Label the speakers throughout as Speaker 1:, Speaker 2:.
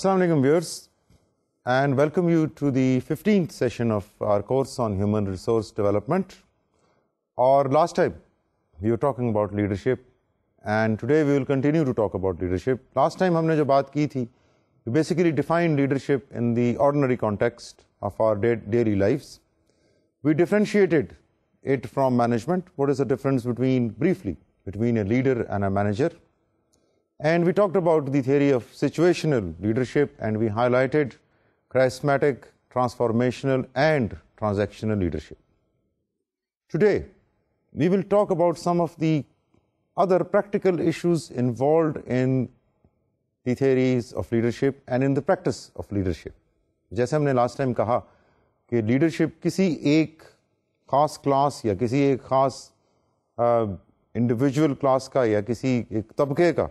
Speaker 1: Assalamu alaikum viewers and welcome you to the 15th session of our course on human resource development or last time we were talking about leadership and today we will continue to talk about leadership last time humne jo baat ki thi we basically defined leadership in the ordinary context of our daily lives we differentiated it from management what is the difference between briefly between a leader and a manager and we talked about the theory of situational leadership and we highlighted charismatic, transformational and transactional leadership. Today, we will talk about some of the other practical issues involved in the theories of leadership and in the practice of leadership. जैसे हमने last time कहा कि leadership किसी एक खास class या किसी एक खास इंडिविजुअल uh, क्लास का या किसी एक तबके का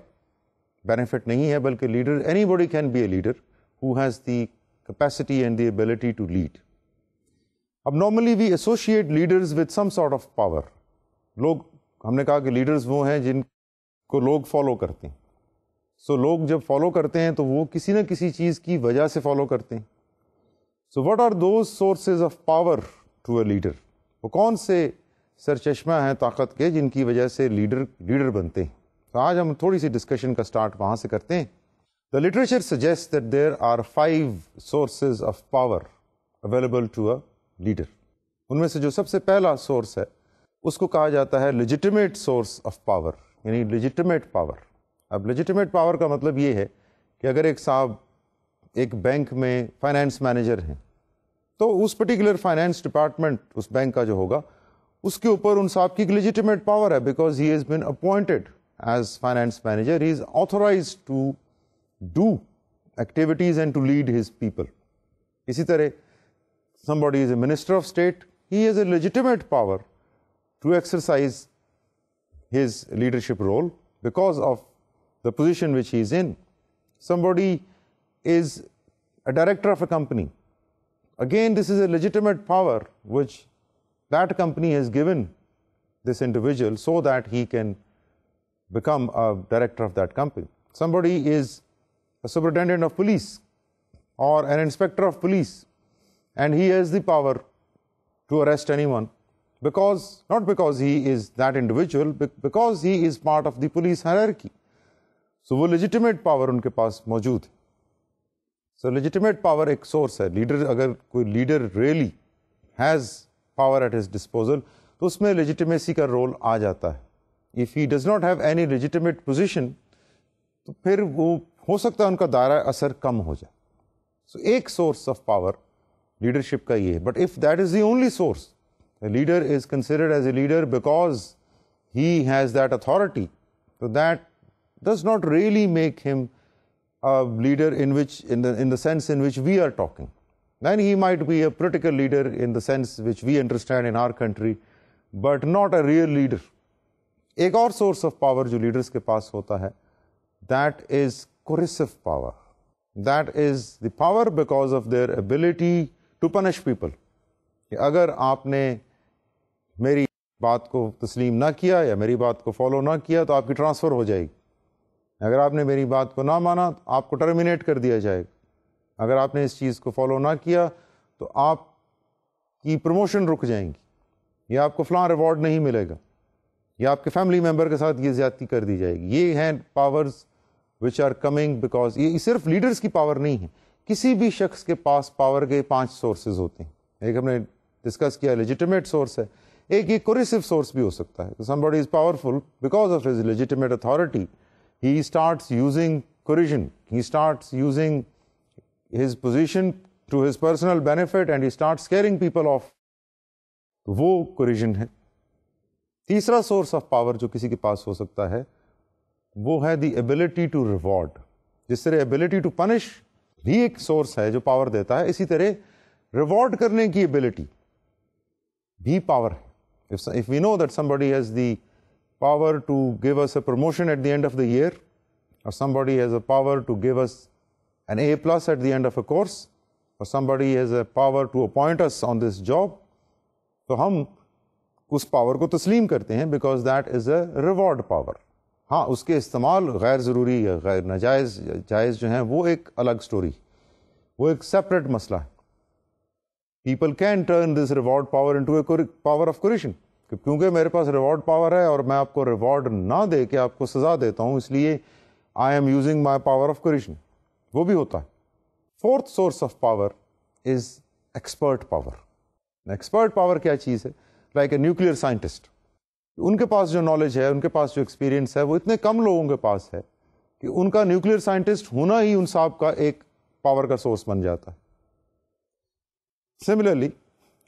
Speaker 1: बेनिफिट नहीं है बल्कि leader anybody can be a leader who the capacity and the ability to lead अब normally we associate leaders with some sort of power लोग हमने कहा कि लीडर्स वो हैं जिनको लोग फॉलो करते हैं सो so, लोग जब फॉलो करते हैं तो वो किसी न किसी चीज़ की वजह से फॉलो करते हैं so what are the sources of power to a leader वो कौन से सरचश्मा हैं ताकत के जिनकी वजह से लीडर लीडर बनते हैं तो आज हम थोड़ी सी डिस्कशन का स्टार्ट वहां से करते हैं the literature suggest that there are five sources of power available to a leader उनमें से जो सबसे पहला सोर्स है उसको कहा जाता है लेजिटिमेट सोर्स ऑफ पावर यानी लेजिटिमेट पावर अब लेजिटिमेट पावर का मतलब ये है कि अगर एक साहब एक बैंक में फाइनेंस मैनेजर हैं तो उस पर्टिकुलर फाइनेंस डिपार्टमेंट उस बैंक का जो होगा उसके ऊपर उन साहब की एक लेजिटिमेट पावर है because he is been appointed as finance manager, he is authorized to do activities and to lead his people. इसी तरह somebody is a minister of state, he has a legitimate power to exercise his leadership role because of the position which he is in. Somebody is a director of a company. Again, this is a legitimate power which that company has given this individual so that he can become a director of that company. Somebody is a superintendent of police or an inspector of police, and he has the power to arrest anyone because, not because he is that individual, because he is part of the police hierarchy. So, वो legitimate power उनके पास मौजूद So, legitimate power power source. Source है leader अगर कोई leader really has power at his disposal तो उसमें legitimacy if he does not have any legitimate position, तो फिर वो हो सकता है उनका so, एक source of power, leadership, का ये है but if that is the only source leader is considered as a leader because he has that authority तो does not really make him a leader in the sense in which we are talking then he might be a political leader in the sense which we understand in our country but not a real leader एक और source of power जो leaders के पास होता है that is coercive power that is the power because of their ability to punish people कि अगर आपने मेरी बात को तस्लीम ना किया या मेरी बात को फॉलो ना किया तो आपकी ट्रांसफ़र हो जाएगी अगर आपने मेरी बात को ना माना तो आपको टर्मिनेट कर दिया जाएगा अगर आपने इस चीज़ को फॉलो ना किया तो आपकी प्रमोशन रुक जाएंगी या आपको फ़लाँ रिवॉर्ड नहीं मिलेगा या आपके फैमिली मेम्बर के साथ ये ज्यादा कर दी जाएगी ये है powers which are coming because ये सिर्फ लीडर्स की पावर नहीं है किसी भी शख्स के पास पावर के पांच सोर्सेज होते हैं एक हमने डिस्कस किया लेजिटिमेट सोर्स है एक ये कोरेसिव सोर्स भी हो सकता है somebody is powerful because of his legitimate authority he start using coercion he start using his position to his personal benefit and he start caring people of वो coercion है तीसरा सोर्स ऑफ पावर जो किसी के पास हो सकता है वो है दी एबिलिटी टू रिवॉर्ड जिस तरह एबिलिटी टू पनिश भी एक सोर्स है जो पावर देता है इसी तरह रिवॉर्ड करने की एबिलिटी भी पावर है if if we know that somebody has the power to give us a promotion at the end of the year or somebody has a power to give us an A plus at the end of a course or somebody has a power to appoint us on this job तो हम उस power को तस्लीम करते हैं because that is a reward power हाँ उसके इस्तेमाल गैर ज़रूरी या गैर नाजायज़ जायज़ जो हैं वो एक अलग स्टोरी वो एक सेपरेट मसला है people can turn this reward power into a power of coercion क्योंकि मेरे पास रिवॉर्ड पावर है और मैं आपको रिवॉर्ड ना दे के आपको सज़ा देता हूँ इसलिए I am using my power of coercion वो भी होता है fourth source of power is expert power expert power क्या चीज़ है लाइक ए न्यूक्लियर साइंटिस्ट उनके पास जो नॉलेज है उनके पास जो एक्सपीरियंस है वो इतने कम लोगों के पास है कि उनका न्यूक्लियर साइंटिस्ट होना ही उन साहब का एक पावर का सोर्स बन जाता है similarly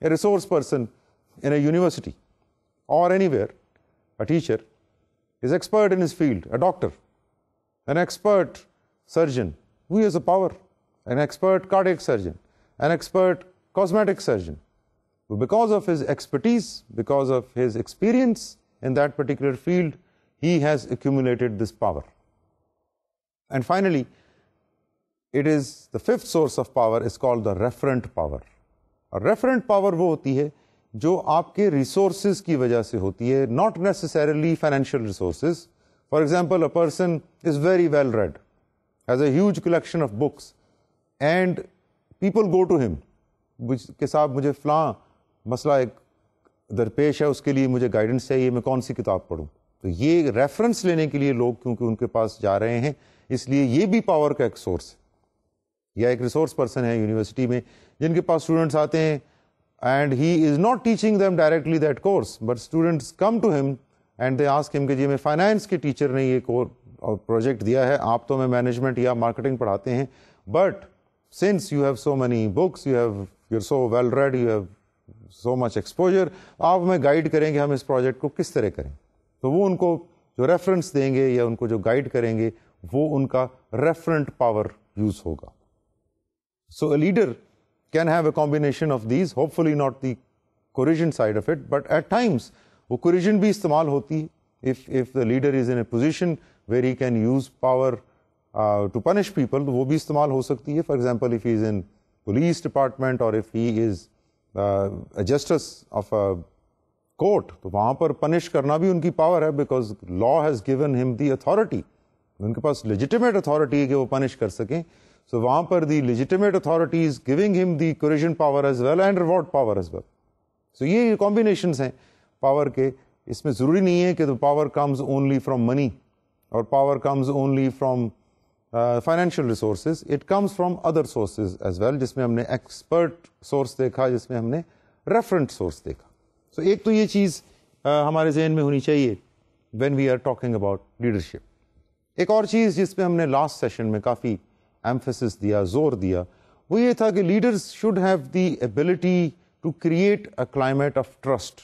Speaker 1: a resource person in a university or anywhere, a teacher is expert in his field, a doctor, an expert surgeon who has a power, an expert cardiac surgeon, an expert cosmetic surgeon, So because of his expertise, because of his experience in that particular field, he has accumulated this power. And finally, it is the fifth source of power is called the referent power. और referent power वो होती है जो आपके resources की वजह से होती है not necessarily financial resources for example a person is very well read has a collection of books and people go to him के साहब मुझे फलां मसला एक दरपेश है उसके लिए मुझे गाइडेंस चाहिए मैं कौन सी किताब पढ़ूँ तो ये रेफरेंस लेने के लिए लोग क्योंकि उनके पास जा रहे हैं इसलिए ये भी पावर का एक सोर्स है या एक रिसोर्स पर्सन है यूनिवर्सिटी में जिनके पास स्टूडेंट्स आते हैं and he is not teaching them directly that course but students come to him and they ask him के जी मैं फाइनेंस के टीचर ने ये कोर प्रोजेक्ट दिया है आप तो हमें मैनेजमेंट या मार्केटिंग पढ़ाते हैं but since you have so many books you have your so well read you have so much exposure आप हमें गाइड करेंगे हम इस प्रोजेक्ट को किस तरह करें तो वो उनको जो रेफरेंस देंगे या उनको जो गाइड करेंगे वो उनका रेफरेंट पावर यूज़ होगा So a leader can have a combination of these, hopefully not the collision side of it, but at times वो collision भी इस्तेमाल होती है if if the leader is in a position where he can use power uh, to punish people, वो भी इस्तेमाल हो सकती है. For example, if he is in police department or if he is justice of court तो वहाँ पर punish करना भी उनकी पावर है because law has given him the authority उनके पास लेजिटिमेट अथॉरिटी है कि वो पनिश कर सकें सो so, वहाँ पर the legitimate authority is giving him the coercion power as well and reward power as well so ये कॉम्बिनेशन हैं पावर के इसमें ज़रूरी नहीं है कि the power comes only from money और power comes only from financial resources it comes from other sources as well जिसमें हमने एक्सपर्ट सोर्स देखा जिसमें हमने रेफरेंट सोर्स देखा सो so, एक तो ये चीज़ uh, हमारे जहन में होनी चाहिए when we are talking about leadership एक और चीज़ जिसमें हमने लास्ट सेशन में काफ़ी एम्फेसिस दिया जोर दिया वो ये था कि leaders should have the ability to create a climate of trust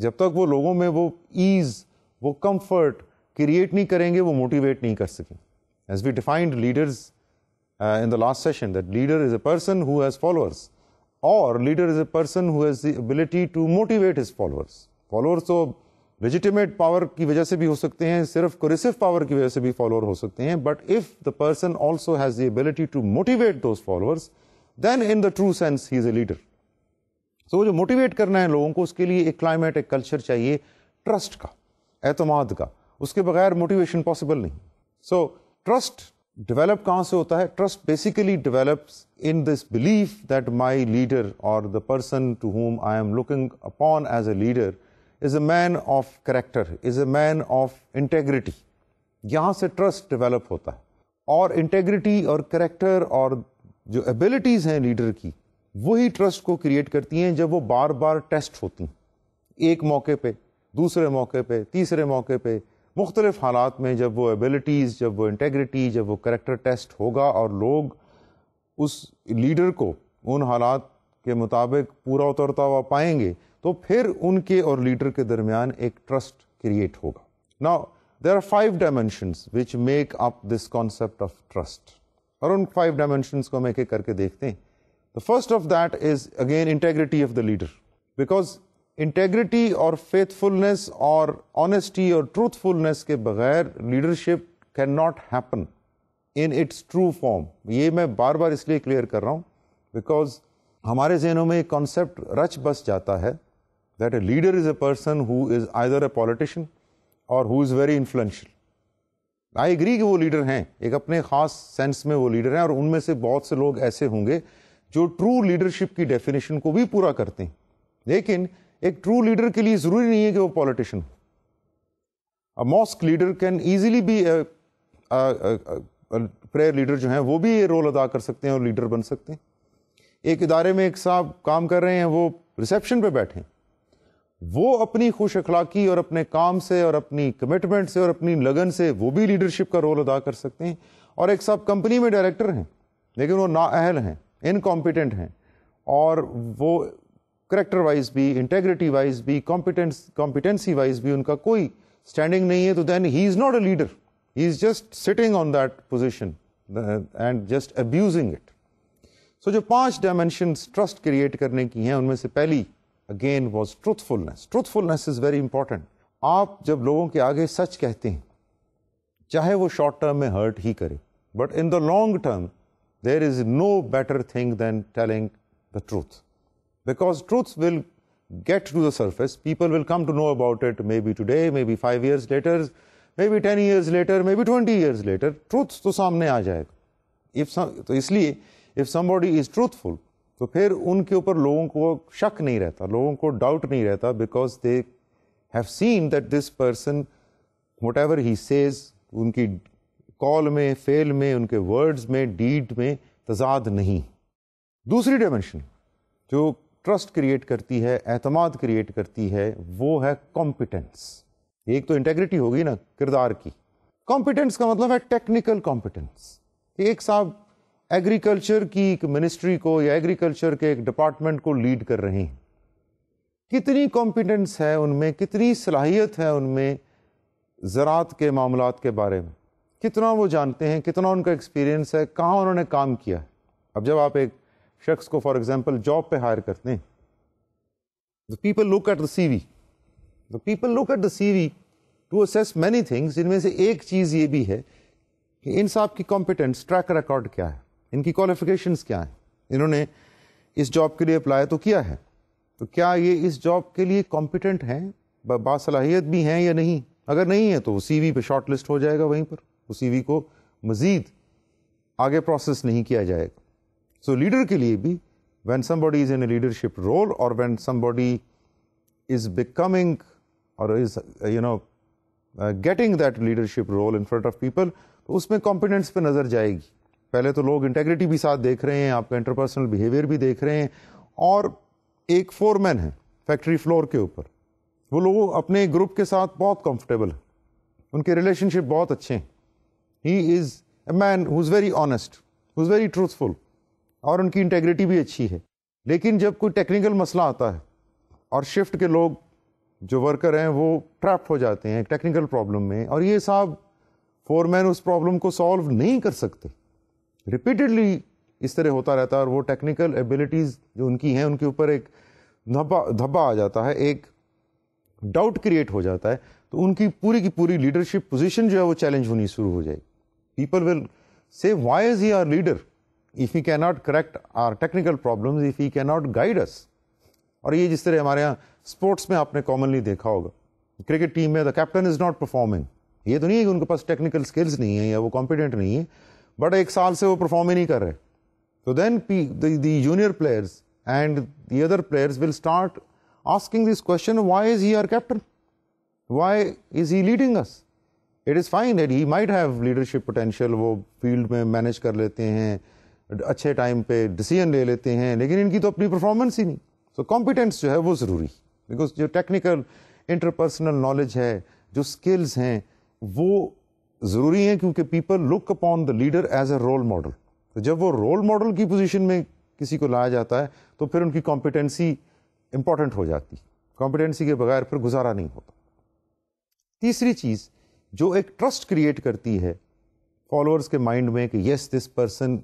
Speaker 1: जब तक वो लोगों में वो ईज़ वो कंफर्ट क्रिएट नहीं करेंगे वो मोटिवेट नहीं कर सकेंगे As we defined leaders uh, in the last session, that leader is a person who has followers, or leader is a person who has the ability to motivate his followers. Followers so legitimate power की वजह से भी हो सकते हैं, सिर्फ coercive power की वजह से भी follower हो सकते हैं, but if the person also has the ability to motivate those followers, then in the true sense he is a leader. so, जो मोटिवेट करना है लोगों को उसके लिए एक क्लाइमेट एक कल्चर चाहिए ट्रस्ट का एतमाद का उसके बगैर मोटिवेशन पॉसिबल नहीं so, ट्रस्ट डेवलप कहाँ से होता है trust basically develops in this belief that my leader और the person to whom I am looking upon as a leader is a man of character is a man of integrity यहाँ से trust develop होता है और integrity और character और जो abilities हैं लीडर की वही ट्रस्ट को क्रिएट करती हैं जब वो बार बार टेस्ट होती हैं एक मौके पे दूसरे मौके पे तीसरे मौके पे मुख्तलिफ हालात में जब वो एबिलिटीज़ जब वो इंटेग्रिटी जब वो करेक्टर टेस्ट होगा और लोग उस लीडर को उन हालात के मुताबिक पूरा उतरता हुआ पाएंगे तो फिर उनके और लीडर के दरमियान एक ट्रस्ट क्रिएट होगा ना there are five dimensions which make up this concept of trust और उन फाइव डायमेंशंस को हम एक एक करके देखते हैं the first of that is again integrity of the leader because integrity और फेथफुलनेस और ऑनेस्टी और ट्रूथफुलनेस के बगैर leadership can not happen in its true form ये मैं बार बार इसलिए क्लियर कर रहा हूँ बिकॉज हमारे जहनों में एक कॉन्सेप्ट रच बस जाता है that a leader is a person who is either a politician और who is very influential I agree कि वो लीडर हैं एक अपने ख़ास सेंस में वो लीडर हैं और उनमें से बहुत से लोग ऐसे होंगे जो ट्रू लीडरशिप की डेफिनेशन को भी पूरा करते हैं लेकिन एक ट्रू लीडर के लिए ज़रूरी नहीं है कि वो पॉलिटिशियन हो a mosque leader can easily be prayer leader जो हैं वो भी रोल अदा कर सकते हैं और लीडर बन सकते हैं एक इदारे में एक साहब काम कर रहे हैं वो रिसेप्शन पे बैठे वो अपनी खुश अखलाकी और अपने काम से और अपनी कमिटमेंट से और अपनी लगन से वो भी लीडरशिप का रोल अदा कर सकते हैं और एक साहब कंपनी में डायरेक्टर हैं लेकिन वो नाअहल हैं इनकॉम्पिटेंट हैं और वो करेक्टर वाइज भी इंटेग्रिटी वाइज भी कॉम्पिटेंस कॉम्पिटेंसी वाइज भी उनका कोई स्टैंडिंग नहीं है तो then he is not a leader he is just sitting on that position and just abusing it so जो पांच डायमेंशन ट्रस्ट क्रिएट करने की हैं उनमें से पहली again was truthfulness truthfulness is very important आप जब लोगों के आगे सच कहते हैं चाहे वो शॉर्ट टर्म में हर्ट ही करे but in the long term there is no better thing than telling the truth because truth will get to the surface. People will come to know about it maybe today, maybe five years later, maybe 10 years later, maybe 20 years later. Truth to सामने आ जाएगा if some, तो इसलिए if somebody is truthful तो फिर उनके ऊपर लोगों को शक नहीं रहता लोगों को डाउट नहीं रहता because they have seen that this person whatever he says उनकी कॉल में फेल में उनके वर्ड्स में डीड में तजाद नहीं दूसरी डायमेंशन ट्रस्ट क्रिएट करती है एतमाद क्रिएट करती है वो है कॉम्पिटेंस एक तो इंटेग्रिटी होगी ना किरदार की कॉम्पिटेंस का मतलब है टेक्निकल कॉम्पिटेंस एक साहब एग्रीकल्चर की एक मिनिस्ट्री को या एग्रीकल्चर के एक डिपार्टमेंट को लीड कर रहे हैं कितनी कॉम्पिटेंस है उनमें कितनी सलाहियत है उनमें ज़रात के मामला के बारे में कितना वो जानते हैं कितना उनका एक्सपीरियंस है कहाँ उन्होंने काम किया है अब जब आप एक शख्स को फॉर एग्जाम्पल जॉब पे हायर करते हैं the people look at the C V the people look at the C V to assess many things इनमें से एक चीज़ ये भी है कि इन साहब की कॉम्पिटेंस ट्रैक रिकॉर्ड क्या है इनकी क्वालिफिकेशन क्या हैं इन्होंने इस जॉब के लिए अप्लाई तो किया है तो क्या ये इस जॉब के लिए कॉम्पिटेंट हैं बासलाहियत भी हैं या नहीं अगर नहीं है तो वो सी वी पर शॉर्ट लिस्ट हो जाएगा वहीं पर उस सी वी को मज़ीद आगे प्रोसेस नहीं किया जाएगा सो लीडर के लिए भी when somebody is in a leadership role or when somebody is becoming or is uh, you know uh, getting that leadership role in front of people तो उसमें कॉम्पिडेंस पर नज़र जाएगी पहले तो लोग इंटेग्रिटी भी साथ देख रहे हैं आपका इंटरपर्सनल बिहेवियर भी देख रहे हैं और एक फोर मैन है फैक्ट्री फ्लोर के ऊपर वो लोग अपने ग्रुप के साथ बहुत कंफर्टेबल हैं उनके रिलेशनशिप बहुत अच्छे हैं he is a man who is very honest who is very truthful और उनकी इंटेग्रिटी भी अच्छी है लेकिन जब कोई टेक्निकल मसला आता है और शिफ्ट के लोग जो वर्कर हैं वो ट्रैप हो जाते हैं टेक्निकल प्रॉब्लम में और ये साहब फोरमैन उस प्रॉब्लम को सॉल्व नहीं कर सकते रिपीटडली इस तरह होता रहता है और वो टेक्निकल एबिलिटीज़ जो उनकी हैं उनके ऊपर एक धब्बा धब्बा आ जाता है एक डाउट क्रिएट हो जाता है तो उनकी पूरी की पूरी लीडरशिप पोजीशन जो है वो चैलेंज होनी शुरू हो जाएगी people will say why is he our leader if he cannot correct our technical problems if he cannot guide us और ये जिस तरह हमारे यहाँ स्पोर्ट्स में आपने कॉमनली देखा होगा क्रिकेट टीम में the captain is not performing ये तो नहीं है कि उनके पास टेक्निकल स्किल्स नहीं है या वो कॉम्पिटेंट नहीं है बट एक साल से वो परफॉर्म ही नहीं कर रहे तो then the junior players and the other players will start asking this question why is he our captain why is he leading us it is fine that he might have leadership potential वो field में manage कर लेते हैं अच्छे time पे decision ले लेते हैं लेकिन इनकी तो अपनी परफॉर्मेंस ही नहीं सो so, कॉम्पिटेंस जो है वो ज़रूरी बिकॉज जो टेक्निकल इंटरपर्सनल नॉलेज है जो स्किल्स हैं वो ज़रूरी हैं क्योंकि people look upon the leader as a role model तो जब वो रोल मॉडल की पोजिशन में किसी को लाया जाता है तो फिर उनकी कॉम्पिटेंसी इम्पॉर्टेंट हो जाती है कॉम्पिटेंसी के बगैर फिर गुजारा नहीं होता तीसरी चीज़ जो एक ट्रस्ट क्रिएट करती है फॉलोअर्स के माइंड में कि yes this person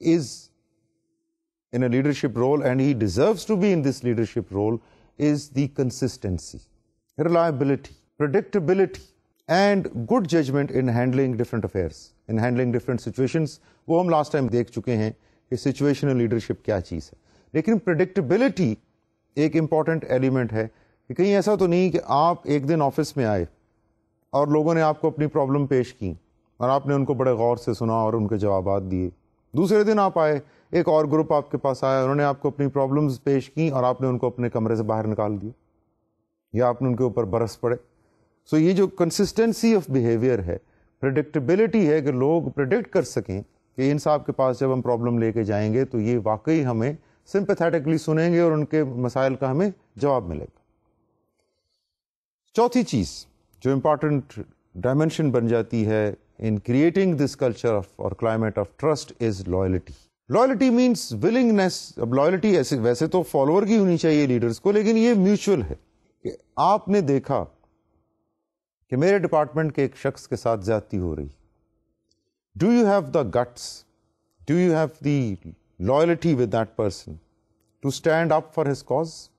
Speaker 1: is in a leadership role and he deserves to be in this leadership role is the consistency, reliability, predictability, and good judgment in handling different affairs, in handling different situations. वो हम last time देख चुके हैं कि situational leadership क्या चीज़ है लेकिन predictability important element है कि कहीं ऐसा तो नहीं कि आप एक दिन ऑफिस में आए और लोगों ने आपको अपनी प्रॉब्लम पेश की और आपने उनको बड़े गौर से सुना और उनके जवाब दिए दूसरे दिन आप आए एक और ग्रुप आपके पास आया उन्होंने आपको अपनी प्रॉब्लम्स पेश की और आपने उनको अपने कमरे से बाहर निकाल दिया या आपने उनके ऊपर बरस पड़े सो ये जो कंसिस्टेंसी ऑफ बिहेवियर है प्रडिक्टेबिलिटी है कि लोग प्रडिक्ट कर सकें कि इन साहब के पास जब हम प्रॉब्लम लेके जाएंगे तो ये वाकई हमें सिंपथेटिकली सुनेंगे और उनके मसाइल का हमें जवाब मिलेगा चौथी चीज़ जो इम्पॉर्टेंट डायमेंशन बन जाती है in creating this culture or climate of trust is loyalty. Loyalty means willingness. loyalty is like that. So, follower ki huni chahiye leaders ko. Lekin ye mutual hai. Ke aap ne dekha ke department ke ek shaks ke saath zyati ho rahi. Do you have the guts? Do you have the loyalty with that person to stand up for his cause?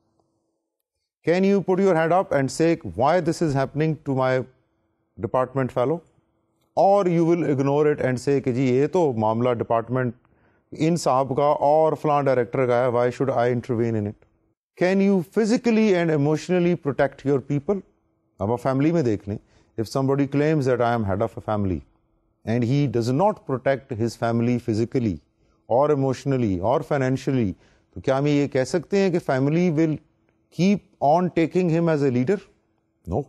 Speaker 1: Can you put your head up and say why this is happening to my department fellow? और you will ignore it and say कि जी ये तो मामला department in साहब का और फलां director का है why should I intervene in it can you physically and emotionally protect your people अब आप फैमिली में देख लें if somebody claims that I am head of a family and he does not protect his family physically और emotionally और financially तो क्या हम ये कह सकते हैं कि family will keep on taking him as a leader no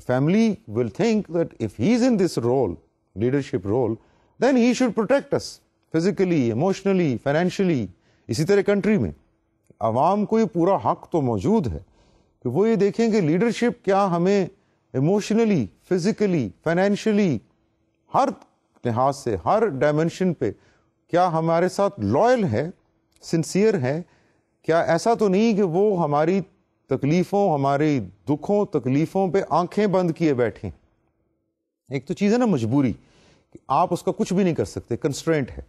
Speaker 1: The family will think that if he's in this role, leadership role, then he should protect us physically, emotionally, financially. इसी तरह कंट्री में आवाम को ये पूरा हक तो मौजूद है कि वो ये देखें कि लीडरशिप क्या हमें इमोशनली फिजिकली फाइनेंशियली हर लिहाज से हर डायमेंशन पे क्या हमारे साथ लॉयल है सिंसियर है क्या ऐसा तो नहीं कि वो हमारी तकलीफ़ों हमारी दुखों तकलीफ़ों पे आंखें बंद किए बैठे एक तो चीज़ है ना मजबूरी कि आप उसका कुछ भी नहीं कर सकते कंस्ट्रेंट है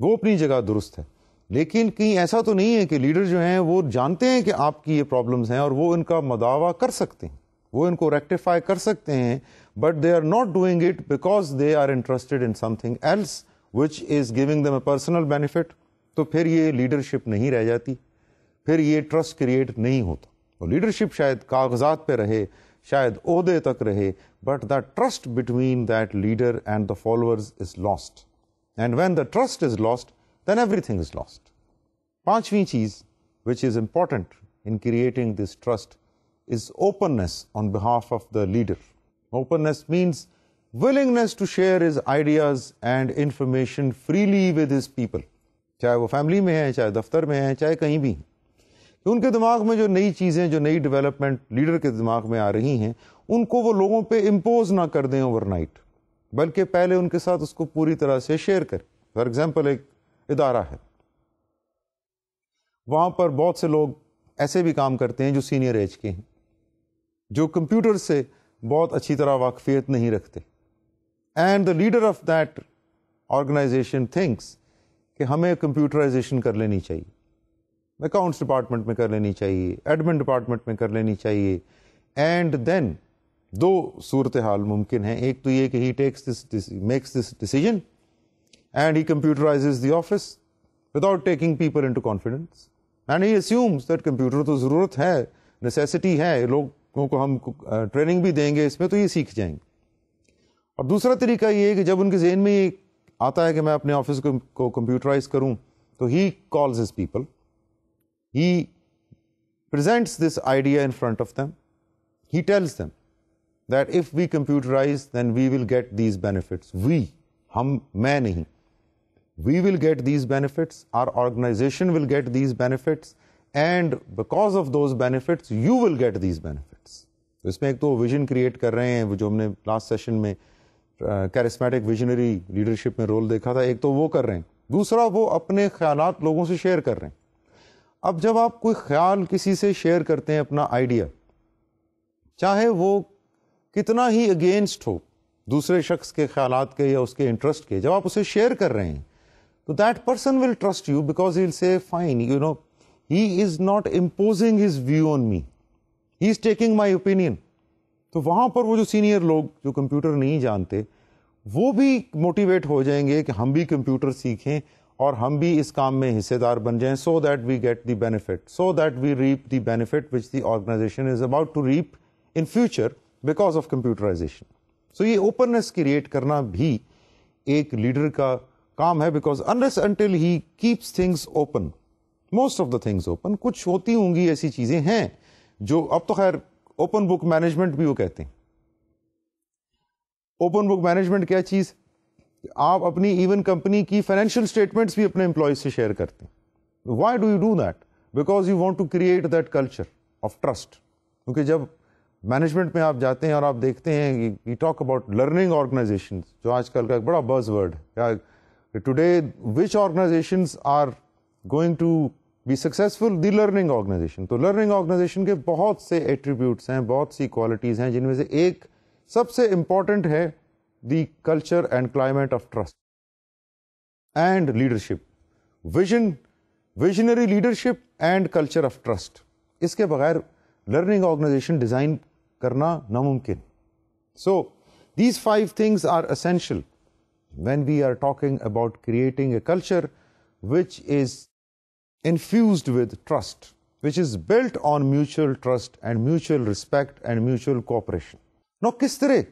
Speaker 1: वो अपनी जगह दुरुस्त है लेकिन कहीं ऐसा तो नहीं है कि लीडर जो हैं वो जानते हैं कि आपकी ये प्रॉब्लम्स हैं और वो इनका मदावा कर सकते हैं वो इनको रेक्टिफाई कर सकते हैं but they are not doing it because they are interested in something else which is giving them a personal benefit तो फिर ये लीडरशिप नहीं रह जाती फिर ये ट्रस्ट क्रिएट नहीं होता वो लीडरशिप शायद कागजात पे रहे शायद अहदे तक रहे but that trust between that leader and the followers is lost and when the trust is lost then everything is lost पांचवी चीज which is important in creating this trust is openness on behalf of the leader. Openness means willingness to share his ideas and information freely with his people. चाहे वो family में है चाहे दफ्तर में है चाहे कहीं भी तो उनके दिमाग में जो नई चीज़ें जो नई डेवलपमेंट लीडर के दिमाग में आ रही हैं उनको वो लोगों पे इम्पोज ना कर दें ओवरनाइट बल्कि पहले उनके साथ उसको पूरी तरह से शेयर करें फॉर एग्ज़ाम्पल एक इदारा है वहाँ पर बहुत से लोग ऐसे भी काम करते हैं जो सीनियर एज के हैं जो कंप्यूटर से बहुत अच्छी तरह वाकफियत नहीं रखते and the leader of that organisation thinks कि हमें कंप्यूटराइजेशन कर लेनी चाहिए अकाउंट्स डिपार्टमेंट में कर लेनी चाहिए एडमिन डिपार्टमेंट में कर लेनी चाहिए एंड देन दो सूरत हाल मुमकिन है एक तो ये कि he takes this makes this decision and he computerise the office without taking people into confidence and he assumes that computer तो ज़रूरत है नेसेसिटी है लोगों को हम ट्रेनिंग भी देंगे इसमें तो ये सीख जाएंगे और दूसरा तरीका ये है कि जब उनके जहन में ये आता है कि मैं अपने ऑफिस को कंप्यूटराइज करूं तो he calls his people He presents this idea in front of them. He tells them that if we computerize, then we will get these benefits. We, hum, main nahi. We will get these benefits, our organization will get these benefits, and because of those benefits you will get these benefits तो इसमें एक तो vision create कर रहे हैं जो हमने last session में कैरिस्मेटिक विजनरी लीडरशिप में रोल देखा था एक तो वो कर रहे हैं दूसरा वो अपने ख्याल लोगों से शेयर कर रहे हैं अब जब आप कोई ख्याल किसी से शेयर करते हैं अपना आइडिया चाहे वो कितना ही अगेंस्ट हो दूसरे शख्स के ख्याल के या उसके इंटरेस्ट के जब आप उसे शेयर कर रहे हैं तो that person will trust you because he say fine you know he is not imposing his view on me he is taking my opinion तो वहां पर वो जो सीनियर लोग जो कंप्यूटर नहीं जानते वो भी मोटिवेट हो जाएंगे कि हम भी कंप्यूटर सीखें और हम भी इस काम में हिस्सेदार बन जाएं so that we get the benefit so that we reap the benefit which the organisation is about to reap in future because of computerisation so ये ओपननेस क्रिएट करना भी एक लीडर का काम है because unless until he keeps things open most of the things open कुछ होती होंगी ऐसी चीजें हैं जो अब तो खैर ओपन बुक मैनेजमेंट भी वो कहते हैं ओपन बुक मैनेजमेंट क्या चीज़ आप अपनी इवन कंपनी की फाइनेंशियल स्टेटमेंट्स भी अपने एम्प्लॉय से शेयर करते हैं why do you do that because you want to create that culture of trust क्योंकि जब मैनेजमेंट में आप जाते हैं और आप देखते हैं you talk about learning organisation जो आजकल का एक बड़ा बर्ज वर्ड है today which organisation are going to be successful the learning organisation तो लर्निंग ऑर्गेनाइजेशन के बहुत से एट्रीब्यूट्स हैं बहुत सी क्वालिटीज़ हैं जिनमें से एक सबसे इम्पॉर्टेंट है the culture and climate of trust and leadership. Vision, visionary leadership and culture of trust. इसके बगैर learning organization design करना नामुमकिन. So, these five things are essential when we are talking about creating a culture which is infused with trust, which is built on mutual trust and mutual respect and mutual cooperation. Now, kis तरह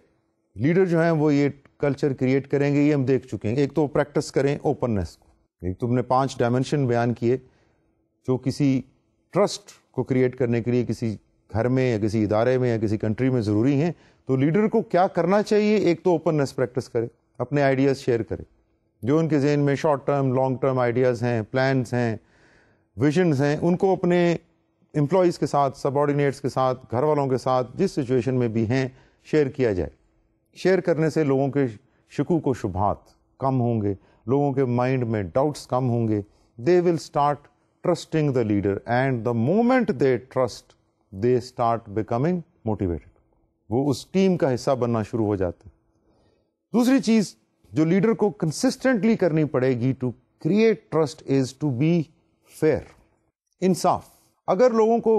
Speaker 1: leader जो हैं वो ये culture create करेंगे ये हम देख चुके हैं एक तो प्रैक्टिस करें ओपननेस को एक तो हमने पांच डायमेंशन बयान किए जो किसी ट्रस्ट को क्रिएट करने के लिए किसी घर में या किसी इदारे में या किसी कंट्री में ज़रूरी हैं तो लीडर को क्या करना चाहिए एक तो ओपननेस प्रैक्टिस करें अपने आइडियाज़ शेयर करें जो उनके जहन में short term long term ideas हैं प्लान्स हैं विजन्स हैं उनको अपने एम्प्लॉयज़ के साथ सबॉर्डिनेट्स के साथ घर वालों के साथ जिस सिचुएशन में भी हैं शेयर किया जाए शेयर करने से लोगों के शिकू को शुभात कम होंगे लोगों के माइंड में डाउट्स कम होंगे they will start trusting the leader and the moment they trust they start becoming motivated वो उस टीम का हिस्सा बनना शुरू हो जाते दूसरी चीज जो लीडर को कंसिस्टेंटली करनी पड़ेगी to create trust is to be fair इंसाफ अगर लोगों को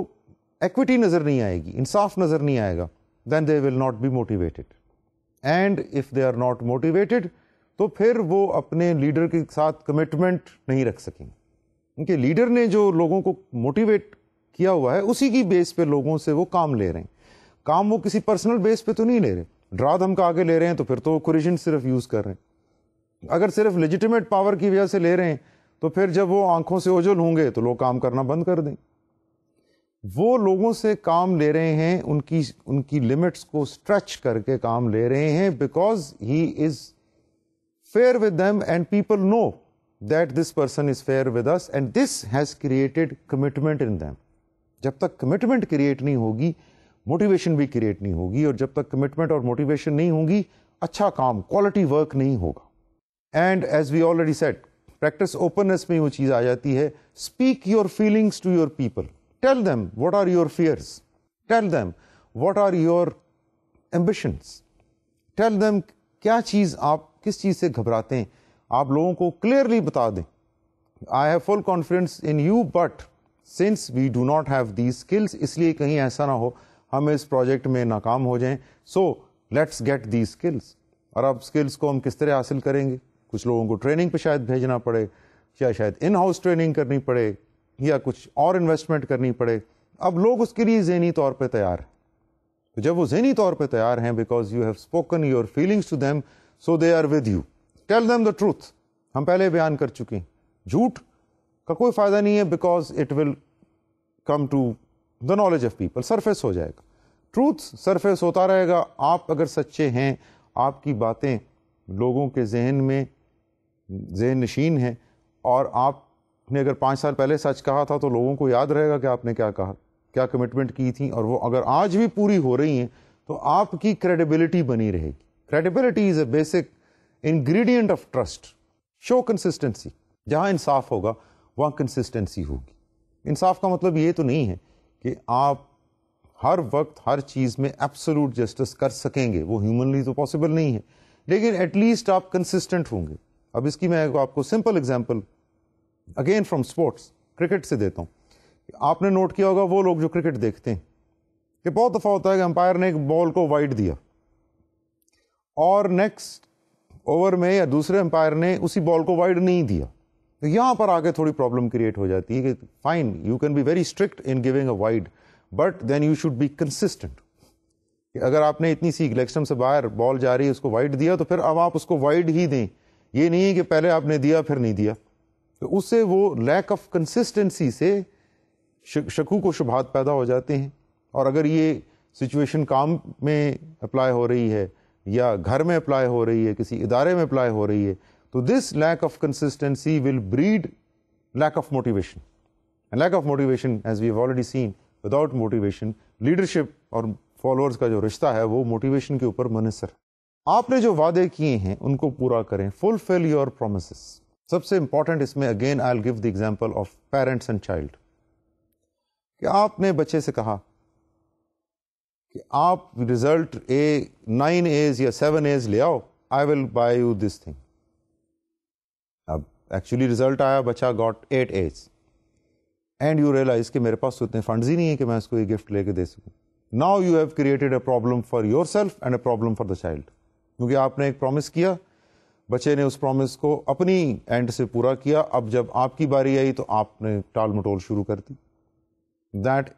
Speaker 1: एक्विटी नजर नहीं आएगी इंसाफ नजर नहीं आएगा then they will not be motivated and if they are not motivated तो फिर वो अपने लीडर के साथ कमिटमेंट नहीं रख सकेंगे उनके लीडर ने जो लोगों को मोटिवेट किया हुआ है उसी की बेस पे लोगों से वो काम ले रहे हैं काम वो किसी पर्सनल बेस पे तो नहीं ले रहे ड्रा का आगे ले रहे हैं तो फिर तो वो कुरिजन सिर्फ यूज़ कर रहे हैं अगर सिर्फ लेजिटिमेट पावर की वजह से ले रहे हैं तो फिर जब वो आंखों से ओझल होंगे तो लोग काम करना बंद कर दें वो लोगों से काम ले रहे हैं उनकी उनकी लिमिट्स को स्ट्रेच करके काम ले रहे हैं because he is fair with them and people know that this person is fair with us and this has created commitment in them जब तक कमिटमेंट क्रिएट नहीं होगी मोटिवेशन भी क्रिएट नहीं होगी और जब तक कमिटमेंट और मोटिवेशन नहीं होगी अच्छा काम क्वालिटी वर्क नहीं होगा and as we already said practice openness में वो चीज़ आ जाती है speak your feelings to your people Tell them what are your fears. Tell them what are your ambitions. Tell them क्या चीज़ आप किस चीज़ से घबराते हैं आप लोगों को क्लियरली बता दें I have full confidence in you but since we do not have the skills इसलिए कहीं ऐसा ना हो हम इस प्रोजेक्ट में नाकाम हो जाएं so let's get the skills और अब स्किल्स को हम किस तरह हासिल करेंगे कुछ लोगों को ट्रेनिंग पे शायद भेजना पड़े या शायद इन हाउस ट्रेनिंग करनी पड़े या कुछ और इन्वेस्टमेंट करनी पड़े अब लोग उसके लिए जहनी तौर पर तैयार हैं तो जब वो जहनी तौर पर तैयार हैं because you have spoken your feelings to them so they are with you tell them the truth हम पहले बयान कर चुके हैं झूठ का कोई फ़ायदा नहीं है because it will come to the knowledge of people surface हो जाएगा ट्रूथ सरफेस होता रहेगा आप अगर सच्चे हैं आपकी बातें लोगों के जहन में जहन नशीन हैं और आप आपने अगर पाँच साल पहले सच कहा था तो लोगों को याद रहेगा कि आपने क्या कहा क्या कमिटमेंट की थी और वो अगर आज भी पूरी हो रही हैं तो आपकी क्रेडिबिलिटी बनी रहेगी credibility is a basic ingredient of trust show consistency जहाँ इंसाफ होगा वहाँ कंसिस्टेंसी होगी इंसाफ का मतलब ये तो नहीं है कि आप हर वक्त हर चीज़ में एब्सोलूट जस्टिस कर सकेंगे वो ह्यूमनली तो पॉसिबल नहीं है लेकिन एटलीस्ट आप कंसिस्टेंट होंगे अब इसकी मैं आपको simple example again from sports cricket से देता हूँ आपने नोट किया होगा वो लोग जो क्रिकेट देखते हैं कि बहुत दफ़ा होता है कि अंपायर ने एक बॉल को वाइड दिया और नेक्स्ट ओवर में या दूसरे अंपायर ने उसी बॉल को वाइड नहीं दिया तो यहाँ पर आके थोड़ी प्रॉब्लम क्रिएट हो जाती है कि fine you can be very strict in giving a wide but then you should be consistent कि अगर आपने इतनी सी इलेक्शन से बाहर बॉल जा रही है उसको वाइड दिया तो फिर अब आप उसको वाइड ही दें ये नहीं है कि पहले आपने दिया फिर नहीं दिया तो उससे वो लैक ऑफ कंसिस्टेंसी से शकू को शुभात पैदा हो जाते हैं और अगर ये सिचुएशन काम में अप्लाई हो रही है या घर में अप्लाई हो रही है किसी इदारे में अप्लाई हो रही है तो this lack of consistency will breed lack of motivation and lack of motivation as we already seen without motivation leadership और फॉलोअर्स का जो रिश्ता है वो मोटिवेशन के ऊपर मुनसर आपने जो वादे किए हैं उनको पूरा करें फुलफिल योर प्रोमिस सबसे इंपॉर्टेंट इसमें again I give the example of parents and child कि आपने बच्चे से कहा कि आप रिजल्ट ए नाइन एज या सेवन एज ले आओ I will buy you this thing अब एक्चुअली रिजल्ट आया बच्चा got eight A's and you realise कि मेरे पास तो इतने फंड्स ही नहीं है कि मैं इसको ये गिफ्ट लेके दे सकूँ now you have created a problem for yourself and a problem for the child क्योंकि आपने एक प्रॉमिस किया बच्चे ने उस प्रॉमिस को अपनी एंड से पूरा किया अब जब आपकी बारी आई तो आपने टाल मटोल शुरू कर दी that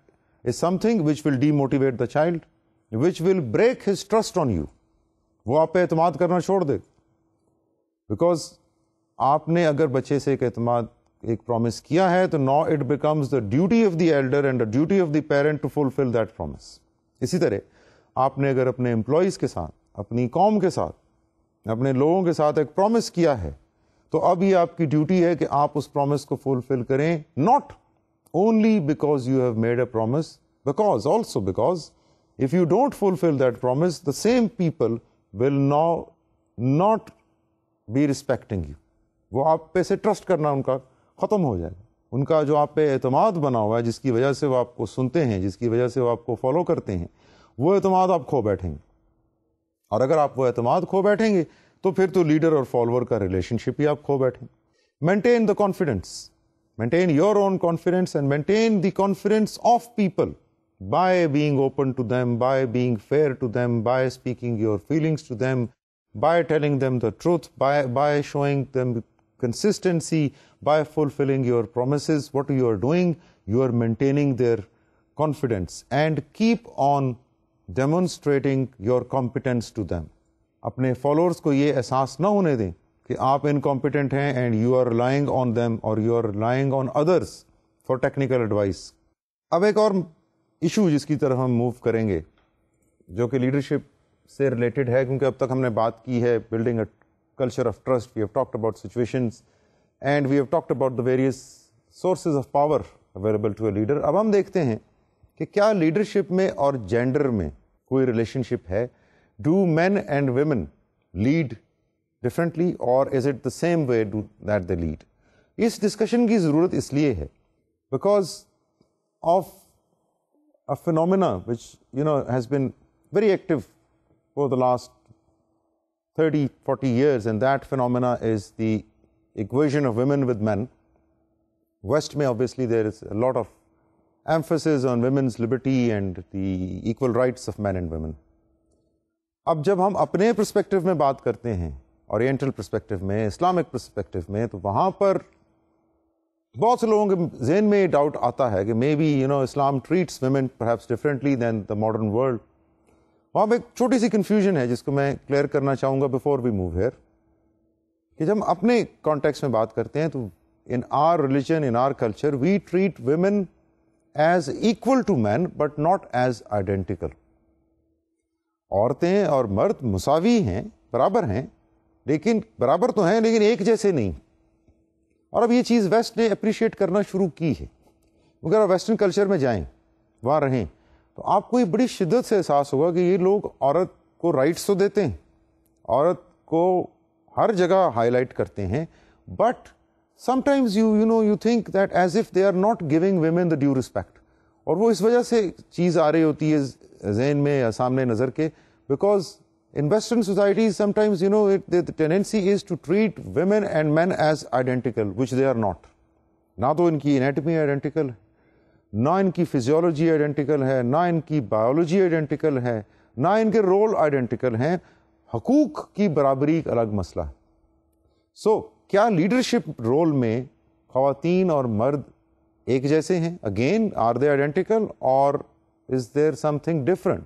Speaker 1: is something which will demotivate the child which will break his trust on you वो आप पे अतमाद करना छोड़ दे बिकॉज आपने अगर बच्चे से एक अतमाद एक प्रॉमिस किया है तो now it becomes the duty of the elder and the duty of the parent to fulfil that promise इसी तरह आपने अगर अपने एम्प्लॉयज़ के साथ अपनी कौम के साथ अपने लोगों के साथ एक प्रॉमिस किया है तो अब ये आपकी ड्यूटी है कि आप उस प्रॉमिस को फुलफिल करें not only because you have made a promise because also because if you don't fulfil that promise the same people will now not be respecting you वो आप पे से ट्रस्ट करना उनका ख़त्म हो जाएगा उनका जो आप पे अतमाद बना हुआ है जिसकी वजह से वो आपको सुनते हैं जिसकी वजह से वो आपको फॉलो करते हैं वो अतमाद आप खो बैठेंगे और अगर आप वो अतमाद खो बैठेंगे तो फिर तो लीडर और फॉलोअर का रिलेशनशिप ही आप खो बैठेंगे maintain the confidence maintain your own confidence and maintain the confidence of people by being open to them, by being fair to them, by speaking your feelings to them, by telling them the truth, by, by showing them consistency, by fulfilling your promises, what you are doing, you are maintaining their confidence and keep on demonstrating your competence to them अपने followers को ये एहसास ना होने दें कि आप incompetent हैं and you are lying on them और you are lying on others for technical advice अब एक और इशू जिसकी तरफ हम मूव करेंगे जो कि लीडरशिप से रिलेटेड है क्योंकि अब तक हमने बात की है building a culture of trust we have talked about situations and we have talked about the various sources of power available to a leader अब हम देखते हैं कि क्या लीडरशिप में और जेंडर में कोई रिलेशनशिप है do man and women lead differently और is it the same way do that the lead इस डिस्कशन की ज़रूरत इसलिए है because of a phenomena which you know has been very active for the last 30, 40 years, and that phenomena is the equation of women with men. West may obviously there is a lot of emphasis on women's liberty and the equal rights of men and women. अब जब हम अपने perspective में बात करते हैं oriental perspective में Islamic perspective में तो वहाँ पर बहुत से लोगों के जहन में डाउट आता है कि maybe you know Islam treats women perhaps differently than the modern world वहाँ पर एक छोटी सी कन्फ्यूजन है जिसको मैं क्लियर करना चाहूँगा बिफोर वी मूव हेयर कि जब अपने कॉन्टेक्स्ट में बात करते हैं तो in our religion in our culture we treat women as equal to man but not as identical औरतें और मर्द मुसावी हैं बराबर हैं लेकिन बराबर तो हैं लेकिन एक जैसे नहीं और अब ये चीज़ वेस्ट ने अप्रिशिएट करना शुरू की है अगर आप वेस्टर्न कल्चर में जाएं वहाँ रहें तो आपको ये बड़ी शिद्दत से एहसास होगा कि ये लोग औरत को राइट्स तो देते हैं औरत को हर जगह हाईलाइट करते हैं but sometimes you you know you think that as if they are not giving women the due respect or wo is wajah se cheez aa rahi hoti hai zehn mein ya samne nazar ke because in western societies sometimes you know the, tendency is to treat women and men as identical which they are not na to inki anatomy identical na inki physiology identical hai na inki biology identical hai na inke role identical hain حقوق کی برابری ایک الگ so, क्या leadership role में खातन और मर्द एक जैसे हैं अगेन आर दे आइडेंटिकल और is there something different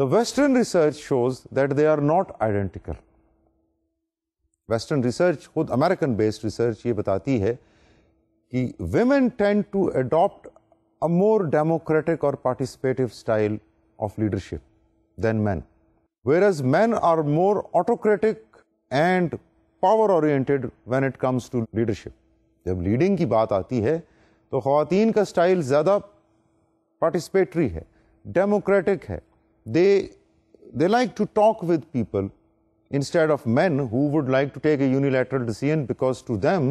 Speaker 1: the western research shows that they are not identical western research खुद अमेरिकन बेस्ड रिसर्च ये बताती है कि women tend to adopt a more democratic और participative style of leadership than man whereas man are more autocratic and Power-oriented when it comes to leadership. जब leading की बात आती है तो ख़वातीन का स्टाइल ज़्यादा पार्टिसिपेटरी है डेमोक्रेटिक है they they like to talk with people instead of men who would like to take a unilateral decision because to them